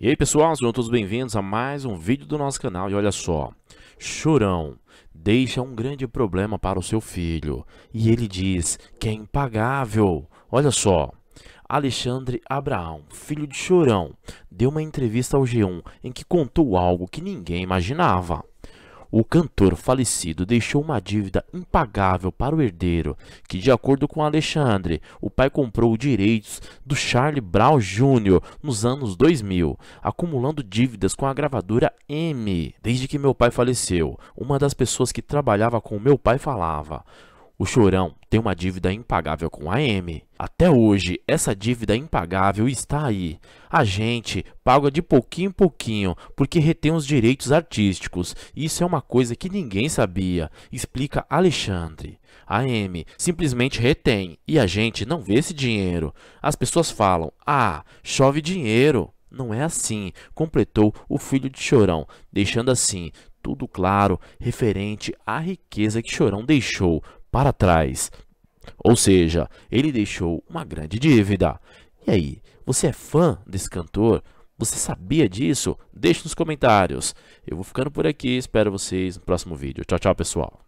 E aí pessoal, sejam todos bem-vindos a mais um vídeo do nosso canal e olha só, Chorão deixa um grande problema para o seu filho e ele diz que é impagável, olha só. Alexandre Abraão, filho de Chorão, deu uma entrevista ao G1 em que contou algo que ninguém imaginava. O cantor falecido deixou uma dívida impagável para o herdeiro, que, de acordo com Alexandre, o pai comprou direitos do Charlie Brown Jr. nos anos 2000, acumulando dívidas com a gravadora M. Desde que meu pai faleceu, uma das pessoas que trabalhava com meu pai falava: o Chorão tem uma dívida impagável com a M. Até hoje, essa dívida impagável está aí. A gente paga de pouquinho em pouquinho, porque retém os direitos artísticos. Isso é uma coisa que ninguém sabia, explica Alexandre. A M simplesmente retém e a gente não vê esse dinheiro. As pessoas falam, ah, chove dinheiro. Não é assim, completou o filho de Chorão, deixando assim tudo claro referente à riqueza que Chorão deixou para trás. Ou seja, ele deixou uma grande dívida. E aí, você é fã desse cantor? Você sabia disso? Deixe nos comentários. Eu vou ficando por aqui, espero vocês no próximo vídeo. Tchau, tchau, pessoal.